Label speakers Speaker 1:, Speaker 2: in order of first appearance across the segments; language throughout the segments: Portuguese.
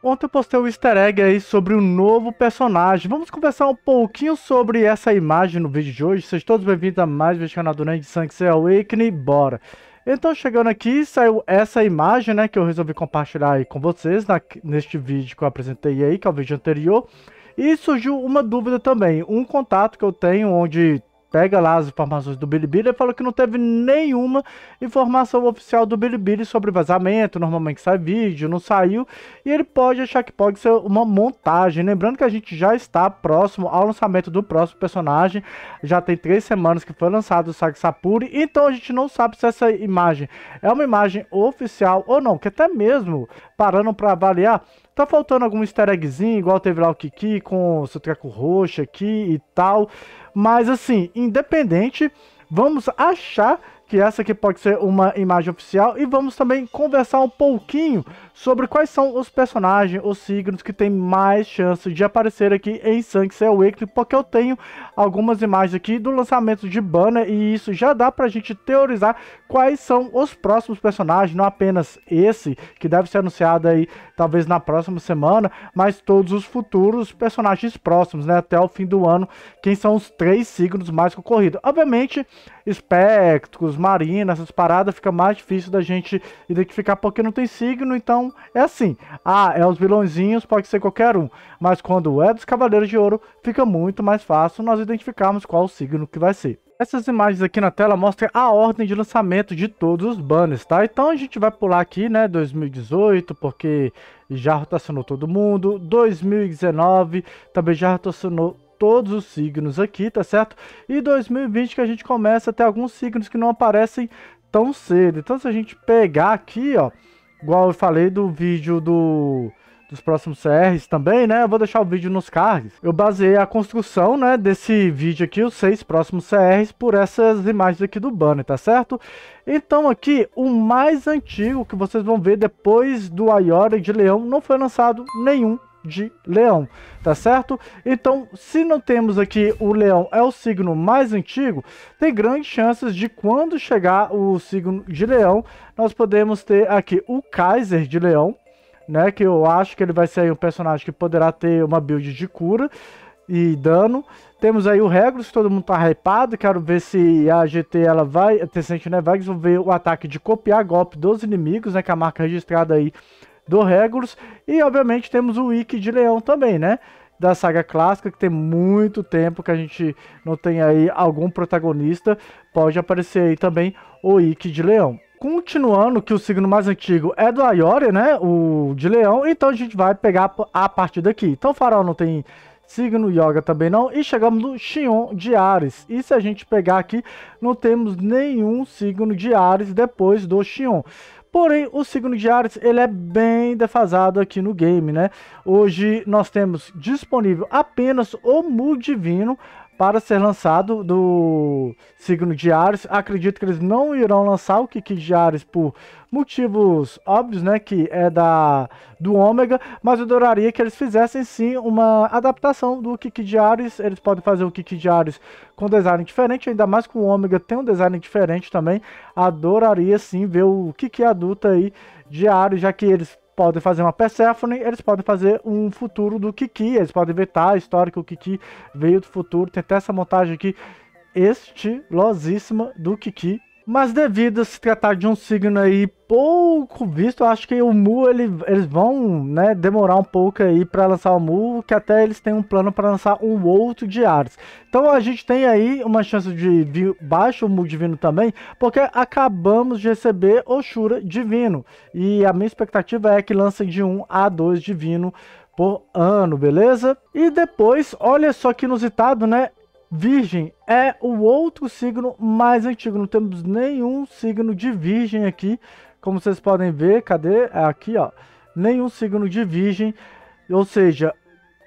Speaker 1: Ontem eu postei um easter egg aí sobre um novo personagem. Vamos conversar um pouquinho sobre essa imagem no vídeo de hoje. Sejam todos bem-vindos a mais um vídeo canal do Nerd Sanks Awakening. Bora! Então, chegando aqui, saiu essa imagem, né, que eu resolvi compartilhar aí com vocês na, neste vídeo que eu apresentei aí, que é o vídeo anterior. E surgiu uma dúvida também, um contato que eu tenho onde pega lá as informações do Bilibili, e falou que não teve nenhuma informação oficial do Bilibili sobre vazamento, normalmente sai vídeo, não saiu, e ele pode achar que pode ser uma montagem. Lembrando que a gente já está próximo ao lançamento do próximo personagem, já tem três semanas que foi lançado o Sag Sapuri, então a gente não sabe se essa imagem é uma imagem oficial ou não, que até mesmo parando para avaliar, tá faltando algum easter eggzinho, igual teve lá o Kiki com o Sutraco Roxo aqui e tal, mas assim, independente, vamos achar que é essa aqui pode ser uma imagem oficial e vamos também conversar um pouquinho sobre quais são os personagens, os signos que tem mais chance de aparecer aqui em Sunset Cell porque eu tenho algumas imagens aqui do lançamento de banner e isso já dá pra gente teorizar quais são os próximos personagens, não apenas esse, que deve ser anunciado aí talvez na próxima semana, mas todos os futuros personagens próximos, né, até o fim do ano, quem são os três signos mais concorridos. Obviamente, espectros, marinas, essas paradas, fica mais difícil da gente identificar porque não tem signo, então é assim. Ah, é os vilãozinhos, pode ser qualquer um, mas quando é dos Cavaleiros de Ouro, fica muito mais fácil nós identificarmos qual o signo que vai ser. Essas imagens aqui na tela mostram a ordem de lançamento de todos os banners, tá? Então a gente vai pular aqui, né, 2018, porque já rotacionou todo mundo, 2019 também já rotacionou todos os signos aqui, tá certo? E 2020 que a gente começa a ter alguns signos que não aparecem tão cedo. Então, se a gente pegar aqui, ó, igual eu falei do vídeo do dos próximos CRs também, né? Eu vou deixar o vídeo nos cards. Eu baseei a construção, né, desse vídeo aqui, os seis próximos CRs, por essas imagens aqui do banner, tá certo? Então aqui, o mais antigo que vocês vão ver depois do Ayora de Leão, não foi lançado nenhum de leão, tá certo? Então, se não temos aqui o leão é o signo mais antigo, tem grandes chances de quando chegar o signo de leão, nós podemos ter aqui o Kaiser de leão, né? Que eu acho que ele vai ser um personagem que poderá ter uma build de cura e dano. Temos aí o Regulus, todo mundo tá hypado. Quero ver se a GT ela vai. A Tecente né? Vai desenvolver o ataque de copiar golpe dos inimigos, né? Que é a marca registrada aí do Regulus. E obviamente temos o Wiki de Leão também, né? Da saga clássica, que tem muito tempo que a gente não tem aí algum protagonista. Pode aparecer aí também o Ikki de Leão. Continuando que o signo mais antigo é do Aioria, né? O de Leão. Então a gente vai pegar a partir daqui. Então o farol não tem signo Yoga também não, e chegamos no Xion de Ares. E se a gente pegar aqui, não temos nenhum signo de Ares depois do Xion. Porém, o signo de Ares ele é bem defasado aqui no game, né? Hoje nós temos disponível apenas o Mu Divino para ser lançado do signo de Ares. Acredito que eles não irão lançar o Kiki de Ares por motivos óbvios, né, que é da do Ômega, mas eu adoraria que eles fizessem sim uma adaptação do Kiki de Ares. Eles podem fazer o Kiki de Ares com design diferente, ainda mais que o Ômega tem um design diferente também. Adoraria sim ver o Kiki adulta aí de Ares, já que eles podem fazer uma Persephone, eles podem fazer um futuro do Kiki, eles podem vetar a história que o Kiki veio do futuro. Tem até essa montagem aqui estilosíssima do Kiki mas devido a se tratar de um signo aí pouco visto, acho que o Mu ele, eles vão né, demorar um pouco aí para lançar o Mu, que até eles têm um plano para lançar um outro de Ares. Então a gente tem aí uma chance de vir baixo o Mu divino também, porque acabamos de receber Oshura divino. E a minha expectativa é que lancem de 1 a 2 divino por ano, beleza? E depois, olha só que inusitado, né? Virgem é o outro signo mais antigo. Não temos nenhum signo de Virgem aqui. Como vocês podem ver, cadê? É aqui, ó. Nenhum signo de Virgem. Ou seja,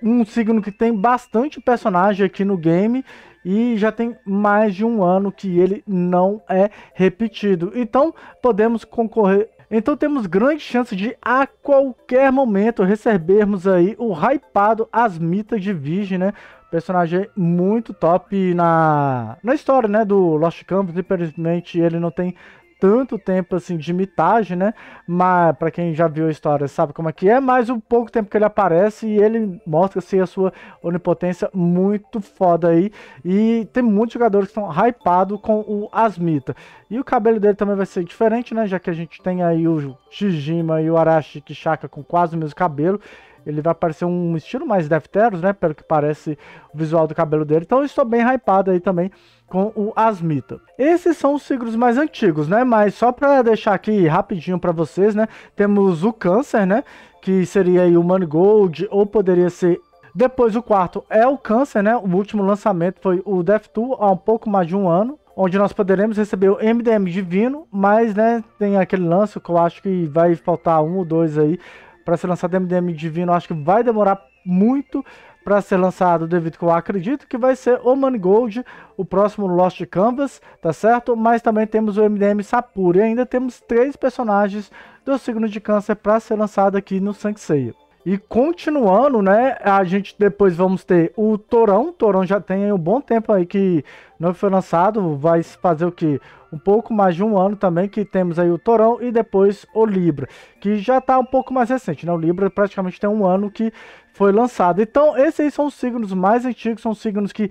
Speaker 1: um signo que tem bastante personagem aqui no game e já tem mais de um ano que ele não é repetido. Então, podemos concorrer, então temos grande chance de a qualquer momento recebermos aí o hypado Asmita de Virgem, né? Personagem muito top na, na história, né, do Lost Campus. Infelizmente ele não tem tanto tempo assim de mitagem, né? Mas para quem já viu a história sabe como é que é, mas o um pouco tempo que ele aparece e ele mostra assim a sua onipotência muito foda aí. E tem muitos jogadores que estão hypados com o Asmita. E o cabelo dele também vai ser diferente, né? Já que a gente tem aí o Shijima e o Arashi Kishaka com quase o mesmo cabelo. Ele vai parecer um estilo mais Defteros, né? Pelo que parece o visual do cabelo dele. Então eu estou bem hypado aí também com o Asmita. Esses são os signos mais antigos, né? Mas só para deixar aqui rapidinho para vocês, né? Temos o Câncer, né? Que seria aí o Gold ou poderia ser depois o quarto é o Câncer, né? O último lançamento foi o Death Tool há um pouco mais de um ano, onde nós poderemos receber o MDM Divino, mas né, tem aquele lance que eu acho que vai faltar um ou dois aí para ser lançado MDM Divino, acho que vai demorar muito para ser lançado, devido que eu acredito que vai ser Money Gold, o próximo Lost Canvas, tá certo? Mas também temos o MDM Sapura e ainda temos três personagens do signo de câncer para ser lançado aqui no Sankseia. E continuando, né? A gente depois vamos ter o Torão. O Torão já tem um bom tempo aí que não foi lançado. Vai fazer o que? Um pouco mais de um ano também que temos aí o Torão e depois o Libra, que já está um pouco mais recente, né? O Libra praticamente tem um ano que foi lançado. Então, esses aí são os signos mais antigos, são signos que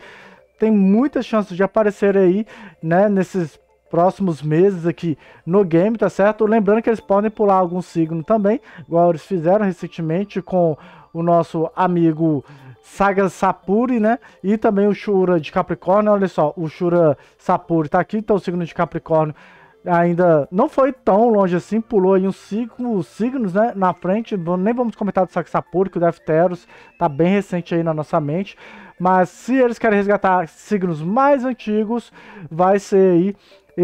Speaker 1: tem muitas chances de aparecer aí, né? Nesses próximos meses aqui no game, tá certo? Lembrando que eles podem pular algum signo também, igual eles fizeram recentemente com o nosso amigo Saga Sapuri, né? E também o Shura de Capricórnio. Olha só, o Shura Sapuri tá aqui, então o signo de Capricórnio ainda não foi tão longe assim, pulou aí uns signos, signos né, na frente, nem vamos comentar do Saga Sapuri que o Defteros tá bem recente aí na nossa mente, mas se eles querem resgatar signos mais antigos, vai ser aí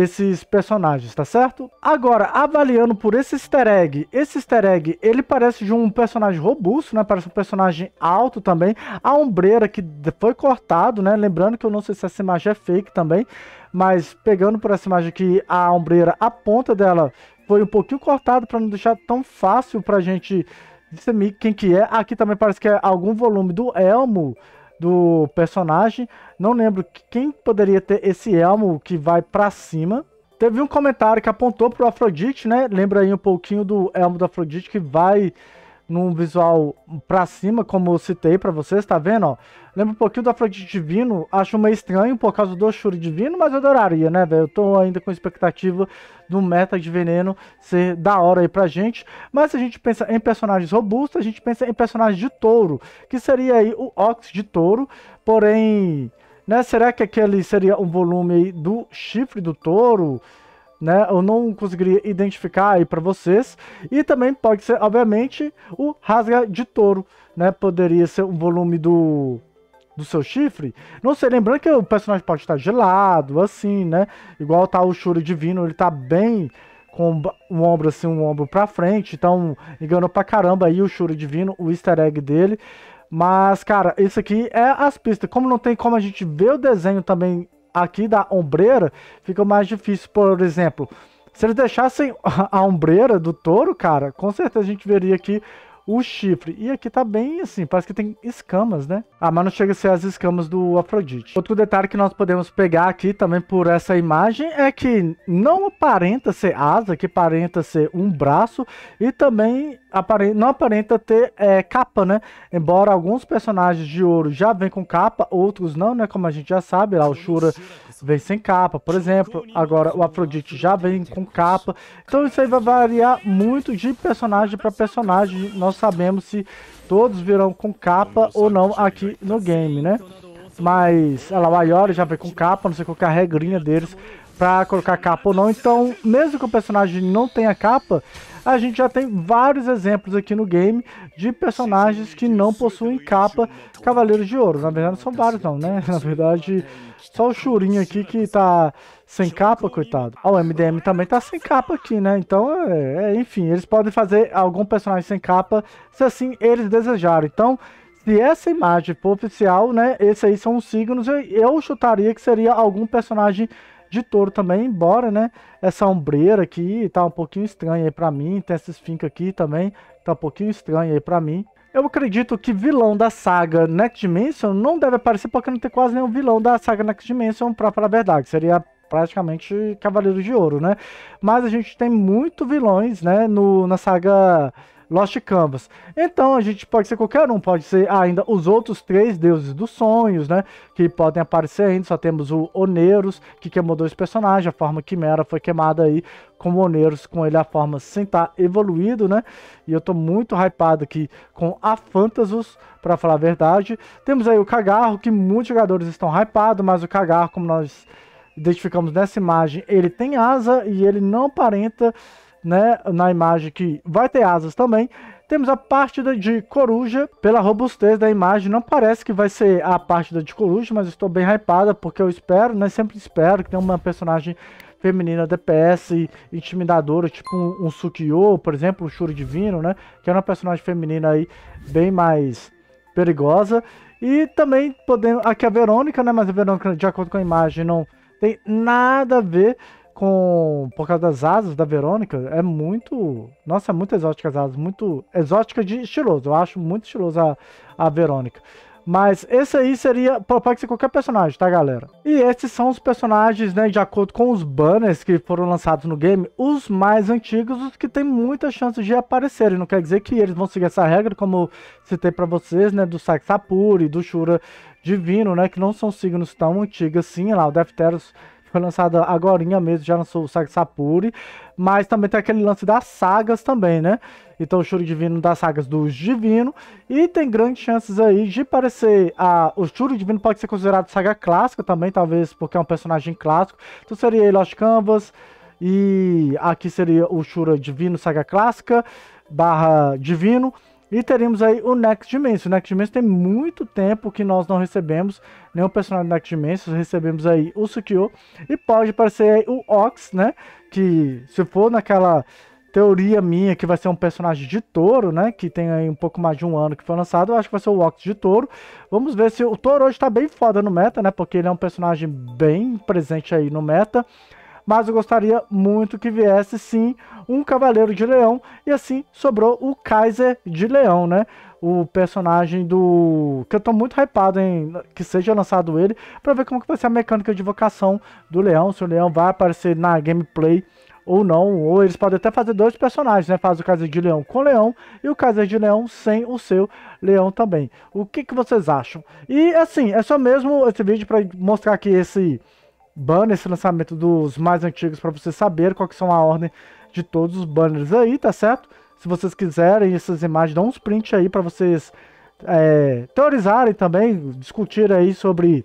Speaker 1: esses personagens, tá certo? Agora, avaliando por esse easter egg, esse easter egg, ele parece de um personagem robusto, né? Parece um personagem alto também. A ombreira que foi cortado, né? Lembrando que eu não sei se essa imagem é fake também, mas pegando por essa imagem aqui, a ombreira, a ponta dela foi um pouquinho cortada para não deixar tão fácil pra gente discernir quem que é. Aqui também parece que é algum volume do Elmo, do personagem. Não lembro quem poderia ter esse elmo que vai para cima. Teve um comentário que apontou pro Afrodite, né? Lembra aí um pouquinho do elmo da Afrodite que vai num visual pra cima, como eu citei pra vocês, tá vendo, ó? Lembra um pouquinho do Afrodite Divino, acho meio estranho por causa do Shuri Divino, mas eu adoraria, né, velho? Eu tô ainda com expectativa do meta de veneno ser da hora aí pra gente, mas se a gente pensa em personagens robustos, a gente pensa em personagens de touro, que seria aí o Ox de touro, porém, né, será que aquele seria um volume aí do chifre do touro? né? Eu não conseguiria identificar aí para vocês. E também pode ser, obviamente, o rasga de touro, né? Poderia ser um volume do do seu chifre. Não sei, lembrando que o personagem pode estar gelado, assim, né? Igual tá o Shuri Divino, ele tá bem com um ombro assim, um ombro para frente, então enganou pra caramba aí o Shuri Divino, o easter egg dele. Mas, cara, isso aqui é as pistas. Como não tem como a gente ver o desenho também aqui da ombreira, fica mais difícil, por exemplo. Se eles deixassem a ombreira do touro, cara, com certeza a gente veria aqui o chifre. E aqui tá bem assim, parece que tem escamas, né? Ah, mas não chega a ser as escamas do Afrodite. Outro detalhe que nós podemos pegar aqui também por essa imagem é que não aparenta ser asa, que aparenta ser um braço e também aparenta, não aparenta ter é, capa, né? Embora alguns personagens de ouro já vêm com capa, outros não, né? Como a gente já sabe, lá o Shura vem sem capa, por exemplo. Agora o Afrodite já vem com capa. Então isso aí vai variar muito de personagem para personagem. Nós sabemos se todos virão com capa ou não aqui no game, né? Mas, olha lá, o Ayori já vem com capa, não sei qual é a regrinha deles para colocar capa ou não. Então, mesmo que o personagem não tenha capa, a gente já tem vários exemplos aqui no game de personagens que não possuem capa Cavaleiros de Ouro. Na verdade, não são vários não, né? Na verdade, só o Churinho aqui que tá sem capa, coitado. Ah, o MDM também tá sem capa aqui, né? Então, é, é, enfim, eles podem fazer algum personagem sem capa se assim eles desejarem. Então, se essa imagem for oficial, né, esses aí são os signos, eu chutaria que seria algum personagem de touro também, embora, né? Essa ombreira aqui tá um pouquinho estranha aí pra mim. Tem essa esfinca aqui também, tá um pouquinho estranha aí pra mim. Eu acredito que vilão da saga Next Dimension não deve aparecer, porque não tem quase nenhum vilão da saga Next Dimension, pra falar a verdade. Seria praticamente Cavaleiros de Ouro, né? Mas a gente tem muito vilões, né? No, na saga Lost Canvas. Então a gente pode ser qualquer um, pode ser ainda os outros três deuses dos sonhos, né? Que podem aparecer ainda. Só temos o Oneros, que queimou dois personagens, a forma Quimera foi queimada aí com o Oneros, com ele a forma sem estar tá evoluído, né? E eu tô muito hypado aqui com a Fantasus, para falar a verdade. Temos aí o Cagarro, que muitos jogadores estão hypados, mas o Cagarro, como nós identificamos nessa imagem, ele tem asa e ele não aparenta né, na imagem que vai ter asas também. Temos a parte de coruja, pela robustez da imagem, não parece que vai ser a parte de coruja, mas estou bem hypada, porque eu espero, né, sempre espero que tenha uma personagem feminina DPS intimidadora, tipo um, um Sukiyo, por exemplo, o Shuri Divino, né, que é uma personagem feminina aí bem mais perigosa. E também podemos Aqui a Verônica, né? Mas a Verônica, de acordo com a imagem, não tem nada a ver com por causa das asas da Verônica, é muito. Nossa, é muito exótica as asas, muito exótica de estiloso. Eu acho muito estiloso a, a Verônica. Mas esse aí seria pode ser qualquer personagem, tá, galera? E esses são os personagens, né, de acordo com os banners que foram lançados no game, os mais antigos, os que tem muita chance de aparecerem. Não quer dizer que eles vão seguir essa regra, como citei para vocês, né, do Saksapuri, do Shura Divino, né, que não são signos tão antigos assim, lá o Defteros foi lançada agora mesmo, já lançou o Saga Sapuri, mas também tem aquele lance das sagas também, né? Então o Churi Divino das sagas dos Divino, e tem grandes chances aí de parecer, a, o Churi Divino pode ser considerado saga clássica também, talvez porque é um personagem clássico, então seria aí Lost Canvas, e aqui seria o Shura Divino Saga Clássica, barra Divino, e teremos aí o Next Dimension. O Next Dimension tem muito tempo que nós não recebemos nenhum personagem do Next Dimension. Recebemos aí o Sukio. E pode parecer o Ox, né? Que se for naquela teoria minha que vai ser um personagem de touro, né? Que tem aí um pouco mais de um ano que foi lançado. Eu acho que vai ser o Ox de touro. Vamos ver se o touro hoje tá bem foda no meta, né? Porque ele é um personagem bem presente aí no meta mas eu gostaria muito que viesse sim um Cavaleiro de Leão, e assim sobrou o Kaiser de Leão, né? O personagem do. que eu tô muito hypado em que seja lançado ele, para ver como que vai ser a mecânica de vocação do Leão, se o Leão vai aparecer na gameplay ou não, ou eles podem até fazer dois personagens, né? Faz o Kaiser de Leão com Leão e o Kaiser de Leão sem o seu Leão também. O que, que vocês acham? E assim, é só mesmo esse vídeo para mostrar que esse banner, esse lançamento dos mais antigos para você saber qual que são a ordem de todos os banners aí, tá certo? Se vocês quiserem essas imagens, dá uns print aí para vocês é, teorizarem também, discutir aí sobre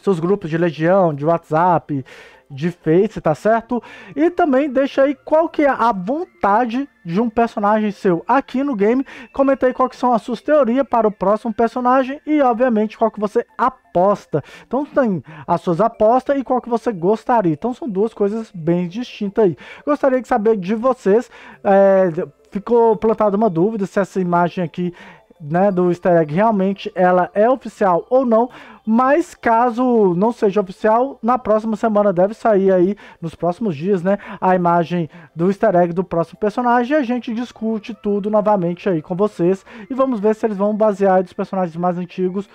Speaker 1: seus grupos de legião, de WhatsApp de Face, tá certo? E também deixa aí qual que é a vontade de um personagem seu aqui no game. Comenta aí qual que são as suas teorias para o próximo personagem e, obviamente, qual que você aposta. Então tem as suas apostas e qual que você gostaria. Então são duas coisas bem distintas aí. Gostaria de saber de vocês. É, ficou plantada uma dúvida se essa imagem aqui né, do easter egg realmente ela é oficial ou não. Mas caso não seja oficial, na próxima semana deve sair aí, nos próximos dias, né? A imagem do easter egg do próximo personagem. E a gente discute tudo novamente aí com vocês. E vamos ver se eles vão basear dos personagens mais antigos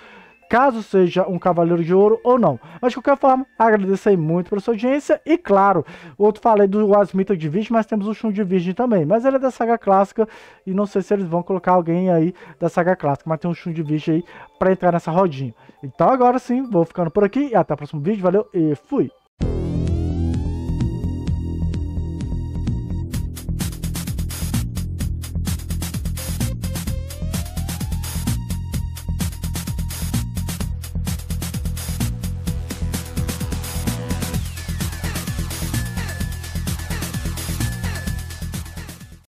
Speaker 1: caso seja um Cavaleiro de Ouro ou não. Mas de qualquer forma, agradeço aí muito pela sua audiência e claro, outro falei do Asmita de Virgem, mas temos o Shun de Virgem também, mas ele é da saga clássica e não sei se eles vão colocar alguém aí da saga clássica, mas tem um Shun de Virgem aí para entrar nessa rodinha. Então agora sim, vou ficando por aqui e até o próximo vídeo, valeu e fui!